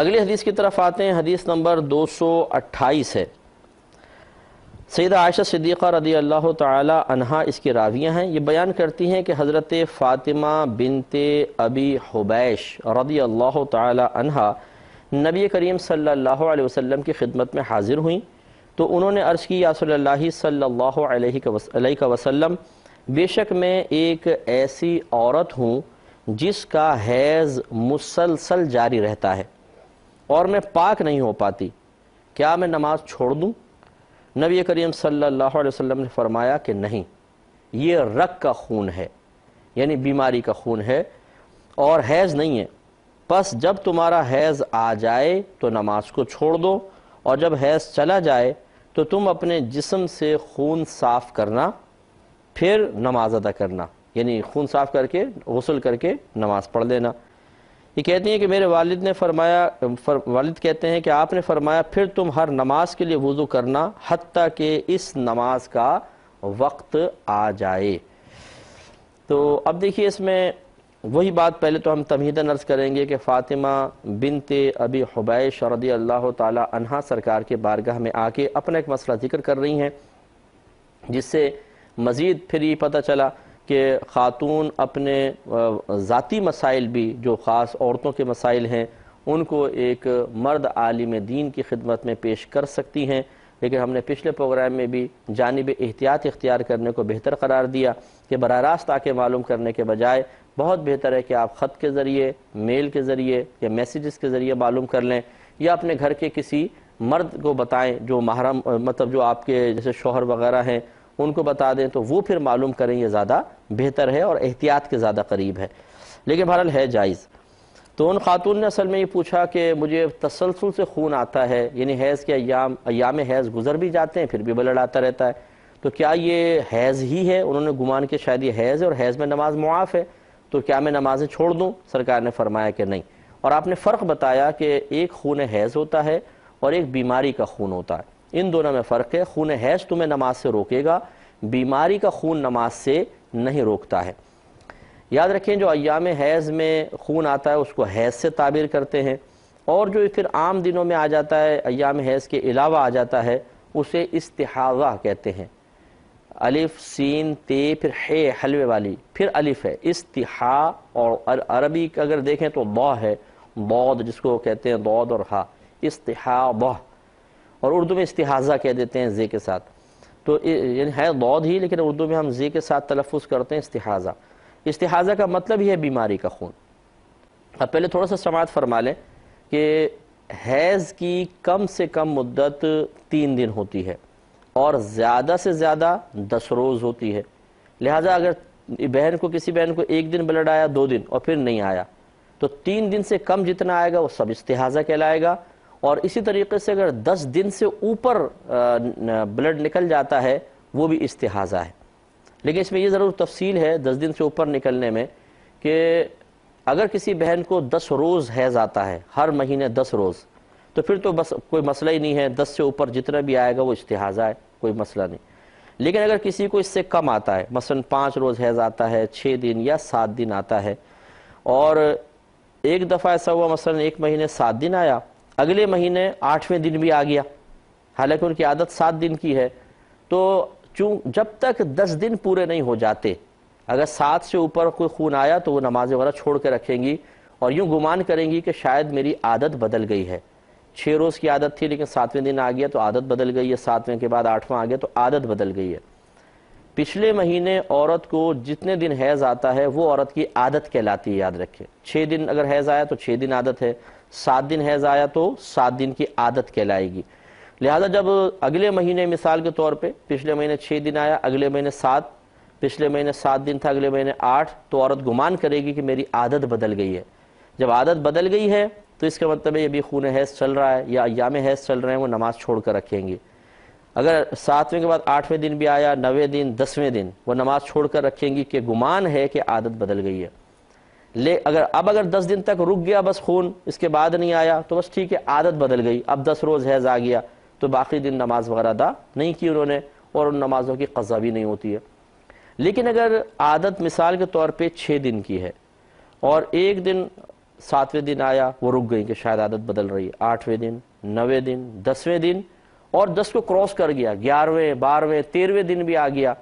अगली हदीस की तरफ आते हैं हदीस नंबर 228 है सैद आयशा सिद्दीक़ा रदी अल्लाह तहा इसकी रावियाँ हैं ये बयान करती हैं कि हज़रत फ़ातिमा बिनते अबी हुबैश रदी अल्लाह तहा नबी करीम सल्लल्लाहु अलैहि वसल्लम की खिदमत में हाज़िर हुई तो उन्होंने अर्ज़ की यासल्ला सल्लल्लाहु अलैहि वसल्लम बेशक मैं एक ऐसी औरत हूँ जिसका हैज़ मुसलसल जारी रहता है और मैं पाक नहीं हो पाती क्या मैं नमाज छोड़ दूँ नबी करीम सल्लल्लाहु अलैहि वसल्लम ने फरमाया कि नहीं ये रग का खून है यानी बीमारी का खून है और हैज़ नहीं है बस जब तुम्हारा हैज़ आ जाए तो नमाज को छोड़ दो और जब हैज़ चला जाए तो तुम अपने जिसम से खून साफ़ करना फिर नमाज अदा करना यानी खून साफ़ करके गसल करके नमाज़ पढ़ लेना ये कहती हैं कि मेरे वालिद ने फरमाया फर, वालिद कहते हैं कि आपने फरमाया फिर तुम हर नमाज के लिए वज़ू करना हती के इस नमाज का वक्त आ जाए तो अब देखिए इसमें वही बात पहले तो हम तमहीदन नर्ज करेंगे कि फ़ातिमा बिनते अबी हबैश रदी अल्लाह तहा सरकार के बारगाह में आके अपना एक मसला ज़िक्र कर रही हैं जिससे मज़ीद फिर ये पता चला कि ख़ातून अपने ज़ाती मसाइल भी जो ख़ास औरतों के मसाइल हैं उनको एक मर्द आलिम दीन की खिदमत में पेश कर सकती हैं लेकिन हमने पिछले प्रोग्राम में भी जानब एहतियात इख्तियार करने को बेहतर करार दिया कि बर रास्त आके मालूम करने के बजाय बहुत बेहतर है कि आप ख़त के ज़रिए मेल के ज़रिए या मैसेजेस के ज़रिए मालूम कर लें या अपने घर के किसी मर्द को बताएं जो महरम मतलब जो आपके जैसे शोहर वगैरह हैं उनको बता दें तो वो फिर मालूम करें ये ज़्यादा बेहतर है और एहतियात के ज़्यादा करीब है लेकिन बहरहाल है जायज़ तो उन खातून ने असल में ये पूछा कि मुझे तसलसल से खून आता है यानी हैज़ के अयाम अयाम हैज़ गुजर भी जाते हैं फिर भी ब्लड आता रहता है तो क्या ये हैज़ ही है उन्होंने गुमान के शायद ये हैज़ है और हैज़ में नमाज मुआफ़ है तो क्या मैं नमाज़ें छोड़ दूँ सरकार ने फरमाया कि नहीं और आपने फ़र्क बताया कि एक खून हैज़ होता है और एक बीमारी का खून होता है इन दोनों में फ़र्क है खून हैज़ तुम्हें नमाज से रोकेगा बीमारी का खून नमाज से नहीं रोकता है याद रखें जो अयाम हैज़ में खून आता है उसको हैज़ से ताबीर करते हैं और जो फिर आम दिनों में आ जाता है अयाम हैज़ के अलावा आ जाता है उसे इस्तेहाजा कहते हैं अलिफ सीन ते फिर हे हलवे वाली फिर अलिफ है इस्तिहा और अरबी का अगर देखें तो बौ है बौद जिसको कहते हैं दौद और हा इस्तिहा बह और उर्दू में इस्तिहाजा कह देते हैं जे के साथ तो यानी है दौद ही लेकिन उर्दू में हम जी के साथ तलफ़ करते हैं इस्तिहाज़ा इस्तिहाज़ा का मतलब ही है बीमारी का खून अब पहले थोड़ा सा समात फरमा लें कि हैज़ की कम से कम मुद्दत तीन दिन होती है और ज़्यादा से ज़्यादा दस रोज़ होती है लिहाजा अगर बहन को किसी बहन को एक दिन ब्लड आया दो दिन और फिर नहीं आया तो तीन दिन से कम जितना आएगा वो सब इस्तिहाजा कहलाएगा और इसी तरीके से अगर 10 दिन से ऊपर ब्लड निकल जाता है वो भी इस्तेहाज़ा है लेकिन इसमें ये ज़रूर तफसील है 10 दिन से ऊपर निकलने में कि अगर किसी बहन को 10 रोज़ हैज़ आता है हर महीने 10 रोज़ तो फिर तो बस कोई मसला ही नहीं है 10 से ऊपर जितना भी आएगा वो इस्तेहाज़ा है कोई मसला नहीं लेकिन अगर किसी को इससे कम आता है मसला पाँच रोज़ हैज़ आता है छः दिन या सात दिन आता है और एक दफ़ा ऐसा हुआ मसला एक महीने सात दिन आया अगले महीने आठवें दिन भी आ गया हालांकि उनकी आदत सात दिन की है तो चूँ जब तक दस दिन पूरे नहीं हो जाते अगर सात से ऊपर कोई खून आया तो वो नमाज वगैरह छोड़ कर रखेंगी और यूँ गुमान करेंगी कि शायद मेरी आदत बदल गई है छः रोज़ की आदत थी लेकिन सातवें दिन आ गया तो आदत बदल गई है सातवें के बाद आठवां आ गया तो आदत बदल गई है पिछले महीने औरत को जितने दिन हैज़ आता है वो औरत की आदत कहलाती है याद रखें छः दिन अगर हैज़ आया तो छः दिन आदत है सात दिन हैज आया तो सात दिन की आदत कहलाएगी लिहाजा जब अगले महीने मिसाल के तौर पे पिछले महीने छः दिन आया अगले महीने सात पिछले महीने सात दिन था अगले महीने आठ तो औरत गुमान करेगी कि मेरी आदत बदल गई है जब आदत बदल गई है तो इसका मतलब है ये भी खून हैज चल रहा है या अयाम हैज चल रहे हैं वो नमाज़ छोड़ कर रखेंगे अगर सातवें के बाद आठवें दिन भी आया नवें दिन दसवें दिन वो नमाज़ छोड़ कर रखेंगी कि गुमान है कि आदत बदल गई है ले अगर अब अगर दस दिन तक रुक गया बस खून इसके बाद नहीं आया तो बस ठीक है आदत बदल गई अब दस रोज़ हैज़ आ गया तो बाकी दिन नमाज वगैरह अदा नहीं की उन्होंने और उन नमाजों की कज़ा भी नहीं होती है लेकिन अगर आदत मिसाल के तौर पर छः दिन की है और एक दिन सातवें दिन आया वो रुक गई कि शायद आदत बदल रही है आठवें दिन नवे दिन दसवें दिन और दस को क्रॉस कर गया ग्यारहवें बारहवें तेरहवें दिन भी आ गया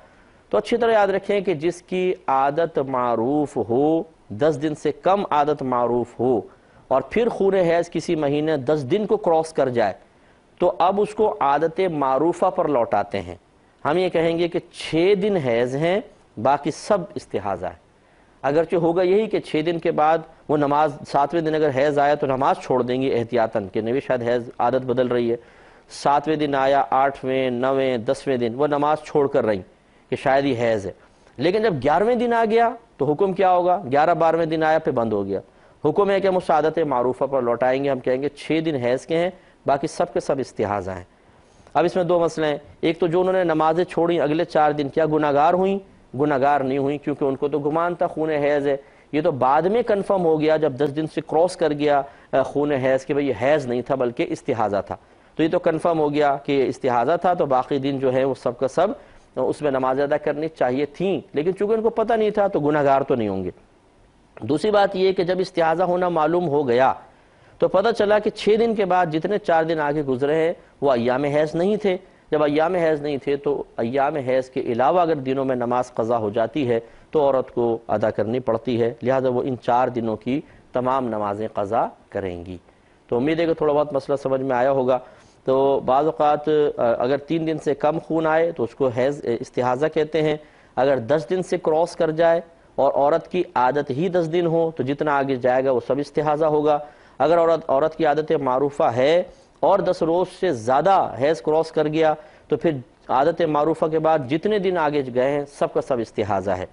तो अच्छी तरह याद रखें कि जिसकी आदत मारूफ हो दस दिन से कम आदत मारूफ हो और फिर खून हैज़ किसी महीने दस दिन को क्रॉस कर जाए तो अब उसको आदत मारूफा पर लौटाते हैं हम ये कहेंगे कि छः दिन हैज़ हैं बाकी सब इस्तेहाज़ा है अगरचे होगा यही कि छः दिन के बाद वो नमाज सातवें दिन अगर हैज़ आया तो नमाज छोड़ देंगे एहतियातन कि नहीं शायद हैज़ आदत बदल रही है सातवें दिन आया आठवें नवें दसवें दिन वो नमाज छोड़ कर रही कि शायद ही हैज़ है लेकिन जब ग्यारहवें दिन आ गया तो हुक्म क्या होगा ग्यारह बारहवें दिन आया फिर बंद हो गया हुक्म है कि हम उस आदत मारूफा पर लौटाएंगे हम कहेंगे छः दिन हैज़ के हैं बाकी सब के सब इस्तेहाजा हैं अब इसमें दो मसले हैं एक तो जो उन्होंने नमाजें छोड़ी अगले चार दिन क्या गुनागार हुई गुनागार नहीं हुई क्योंकि उनको तो गुमान था खून हैज़ है ये तो बाद में कन्फर्म हो गया जब दस दिन से क्रॉस कर गया खून हैज़ कि भाई ये हैज़ नहीं था बल्कि इस्तेहाजा था तो ये तो कन्फर्म हो गया कि इस्तेहाजा था तो बाकी दिन जो है वो सब का सब तो उसमें नमाज अदा करनी चाहिए थी लेकिन चूंकि उनको पता नहीं था तो गुनागार तो नहीं होंगे दूसरी बात यह कि जब इस्तेजा होना मालूम हो गया तो पता चला कि छः दिन के बाद जितने चार दिन आगे गुजरे हैं वो अयाम हैज़ नहीं थे जब अयाम हैज़ नहीं थे तो अयाम हैज़ के अलावा अगर दिनों में नमाज कज़ा हो जाती है तो औरत को अदा करनी पड़ती है लिहाजा वो इन चार दिनों की तमाम नमाजें कज़ा करेंगी तो उम्मीद है कि थोड़ा बहुत मसला समझ में आया होगा तो बाज़ात अगर तीन दिन से कम खून आए तो उसको हैज़ इस्तेहाज़ा कहते हैं अगर दस दिन से क्रॉस कर जाए और औरत की आदत ही दस दिन हो तो जितना आगे जाएगा वो सब इस्तेहाज़ा होगा अगर औरत औरत की आदत मारूफ़ा है और दस रोज़ से ज़्यादा हैज़ क्रॉस कर गया तो फिर आदत मारूफ़ा के बाद जितने दिन आगे गए हैं सब का सब इस्तेहाज़ा है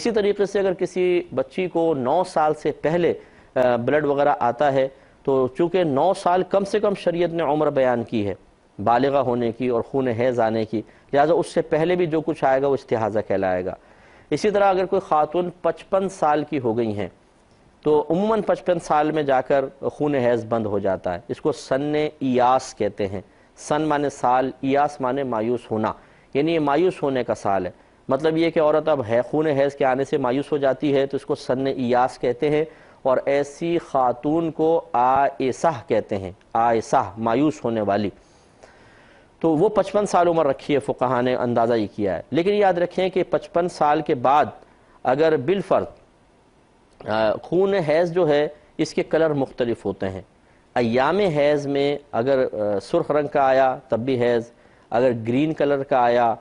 इसी तरीके से अगर किसी बच्ची को नौ साल से पहले ब्लड वगैरह आता है तो चूँकि नौ साल कम से कम शरीय ने उम्र बयान की है बालगा होने की और खून हैज़ आने की लिहाजा उससे पहले भी जो कुछ आएगा वो इस्तेहाज़ा कहलाएगा इसी तरह अगर कोई ख़ातून पचपन साल की हो गई हैं तो उमूमा पचपन साल में जाकर खून हैज़ बंद हो जाता है इसको सन यास कहते हैं सन माने साल यास माने मायूस होना यानी ये मायूस होने का साल है मतलब ये कि औरत अब है खून हैज़ के आने से मायूस हो जाती है तो इसको सन ईयास कहते हैं और ऐसी खातून को आएसा कहते हैं आएसा मायूस होने वाली तो वो पचपन साल उम्र रखी है फ़ुकहा ने अंदाज़ा ही किया है लेकिन याद रखें कि पचपन साल के बाद अगर बिलफर्द खून हैज़ जो है इसके कलर मुख्तलिफ होते हैं अयाम हैज़ में अगर सुर्ख रंग का आया तब भी हैज़ अगर ग्रीन कलर का आया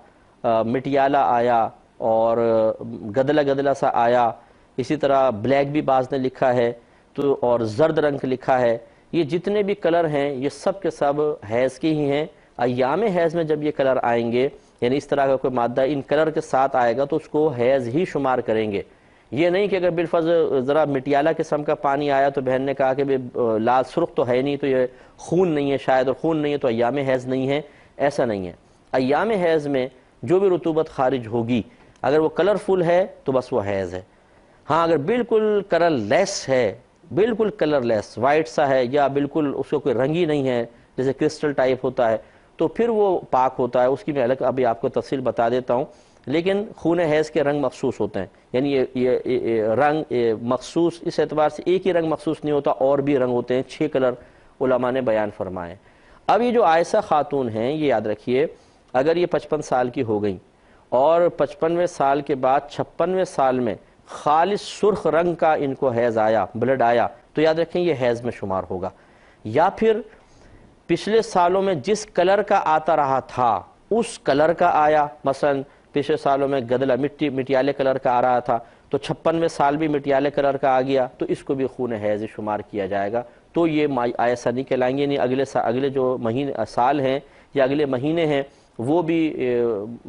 मिटियाला आया और गदला गदला सा आया इसी तरह ब्लैक भी बाज ने लिखा है तो और जर्द रंग लिखा है ये जितने भी कलर हैं ये सब के सब हैज़ के ही हैं अयाम हैज़ में जब ये कलर आएंगे यानी इस तरह का कोई मादा इन कलर के साथ आएगा तो उसको हैज़ ही शुमार करेंगे ये नहीं कि अगर बिलफज ज़रा मिटियाला किस्म का पानी आया तो बहन ने कहा कि भाई लाल सुरख तो है नहीं तो ये खून नहीं है शायद और खून नहीं है तो अयाम हैज़ नहीं है ऐसा नहीं है अयाम हैज़ में जो भी रुतूबत खारिज होगी अगर वो कलरफुल है तो बस वो हैज़ है हाँ अगर बिल्कुल कलर लेस है बिल्कुल कलर लेस वाइट सा है या बिल्कुल उसको कोई रंग ही नहीं है जैसे क्रिस्टल टाइप होता है तो फिर वो पाक होता है उसकी मैं अलग अभी आपको तफसील बता देता हूँ लेकिन खून हैज़ के रंग मखसूस होते हैं यानी ये ये, ये रंग मखसूस इस एतबार से एक ही रंग मखसूस नहीं होता और भी रंग होते हैं छः कलर उलमा ने बयान फरमाए अब ये जो आयसा खातून हैं ये याद रखिए अगर ये पचपन साल की हो गई और पचपनवें साल के बाद छप्पनवें साल में खालिस सुर्ख रंग का इनको हैज़ आया ब्लड आया तो याद रखें यह हैज़ में शुमार होगा या फिर पिछले सालों में जिस कलर का आता रहा था उस कलर का आया मसलन पिछले सालों में गदला मिट्टी मिटियाले कलर का आ रहा था तो छप्पनवे साल भी मिटियाले कलर का आ गया तो इसको भी खून हैज़ शुमार किया जाएगा तो ये ऐसा नहीं कहलाएंगे नहीं अगले सा, अगले जो महीने साल हैं या अगले महीने हैं वो भी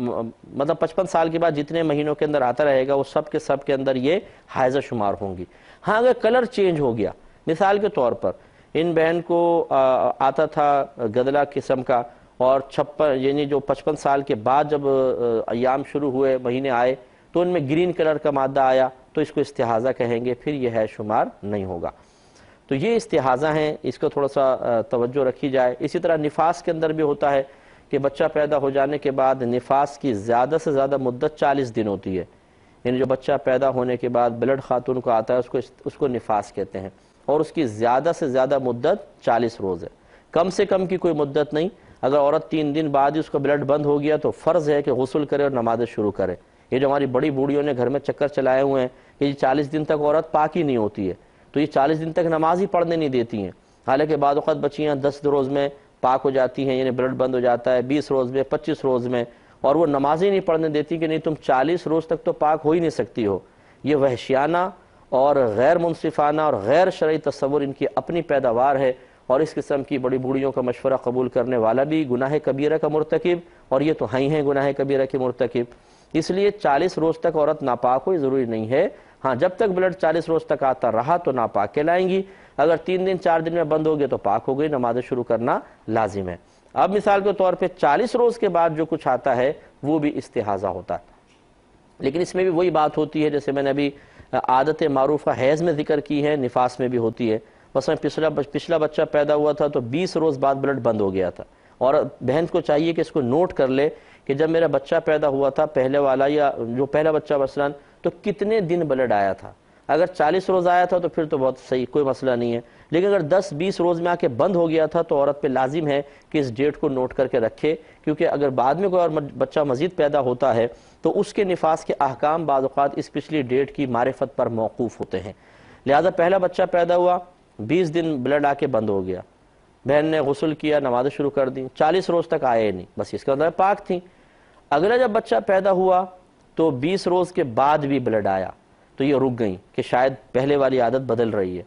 मतलब पचपन साल के बाद जितने महीनों के अंदर आता रहेगा वो सब के सब के अंदर ये हाइजा शुमार होंगी हाँ अगर कलर चेंज हो गया मिसाल के तौर पर इन बहन को आता था गदला किस्म का और छप्पन यानी जो पचपन साल के बाद जब अयाम शुरू हुए महीने आए तो उनमें ग्रीन कलर का मादा आया तो इसको इस्तेहाजा कहेंगे फिर यह है शुमार नहीं होगा तो ये इस्तेहाजा हैं इसको थोड़ा सा तवज्जो रखी जाए इसी तरह निफास के अंदर भी होता है कि बच्चा पैदा हो जाने के बाद निफास की ज़्यादा से ज़्यादा मुद्दत चालीस दिन होती है यानी जो बच्चा पैदा होने के बाद ब्लड खातून को आता है उसको उसको निफास कहते हैं और उसकी ज़्यादा से ज़्यादा मुद्दत चालीस रोज़ है कम से कम की कोई मुद्दत नहीं अगर औरत तीन दिन बाद ही उसका ब्लड बंद हो गया तो फ़र्ज़ है कि गसल करे और नमाज शुरू करे ये जो हमारी बड़ी बूढ़ियों ने घर में चक्कर चलाए हुए हैं कि ये चालीस दिन तक औरत पाक ही नहीं होती है तो ये चालीस दिन तक नमाज ही पढ़ने नहीं देती हैं हालांकि बाद बच्चियाँ दस रोज़ में पाक हो जाती हैं यानी ब्लड बंद हो जाता है बीस रोज़ में पच्चीस रोज़ में और वो नमाज ही नहीं पढ़ने देती कि नहीं तुम चालीस रोज़ तक तो पाक हो ही नहीं सकती हो ये वहशियाना और गैर मुनसिफाना और गैर शर्य तस्वुर इनकी अपनी पैदावार है और इस किस्म की बड़ी बूढ़ियों का मशवरा कबूल करने वाला भी गुनाह कबीरा का मरतकब और ये तो हई हैं गुनाह कबीरा के मरतकब इसलिए चालीस रोज़ तक औरत नापाक हो ज़रूरी नहीं है हाँ जब तक ब्लड चालीस रोज़ तक आता रहा तो नापाक लाएंगी अगर तीन दिन चार दिन में बंद हो गया तो पाक हो गई नमाज शुरू करना लाजिम है अब मिसाल के तौर पर चालीस रोज के बाद जो कुछ आता है वो भी इस्तेहाजा होता है लेकिन इसमें भी वही बात होती है जैसे मैंने अभी आदत मारूफ़ा हैज़ में जिक्र की है निफास में भी होती है बस में पिछला पिछला बच्चा पैदा हुआ था तो 20 रोज़ बाद ब्लड बंद हो गया था और बहन को चाहिए कि इसको नोट कर ले कि जब मेरा बच्चा पैदा हुआ था पहले वाला या जो पहला बच्चा मसलन तो कितने दिन ब्लड आया था अगर चालीस रोज़ आया था तो फिर तो बहुत सही कोई मसला नहीं है लेकिन अगर दस बीस रोज़ में आके बंद हो गया था तो औरत पे लाजिम है कि इस डेट को नोट करके रखे क्योंकि अगर बाद में कोई और बच्चा मज़ीद पैदा होता है तो उसके निफास के अहकाम बाज़ात इस पिछली डेट की मारफत पर मौकूफ़ होते हैं लिहाजा पहला बच्चा पैदा हुआ बीस दिन ब्लड आके बंद हो गया बहन ने गसल किया नमाज शुरू कर दी चालीस रोज़ तक आए नहीं बस इसका मतलब पाक थी अगला जब बच्चा पैदा हुआ तो बीस रोज़ के बाद भी ब्लड आया तो ये रुक गई कि शायद पहले वाली आदत बदल रही है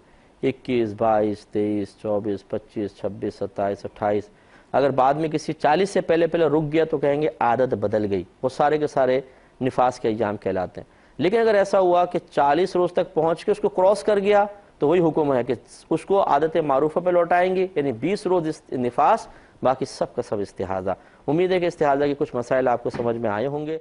इक्कीस बाईस तेईस चौबीस पच्चीस छब्बीस सत्ताईस अट्ठाईस अगर बाद में किसी चालीस से पहले पहले रुक गया तो कहेंगे आदत बदल गई वो सारे के सारे निफास के एग्जाम कहलाते हैं लेकिन अगर ऐसा हुआ कि चालीस रोज तक पहुँच के उसको क्रॉस कर गया तो वही हुक्म है कि उसको आदत मारूफा पर लौटाएंगे यानी बीस रोज इस निफास बाकी सब का सब इस्तेहाजा उम्मीद है कि इस्तेहाजा के कुछ मसाइल आपको समझ में आए होंगे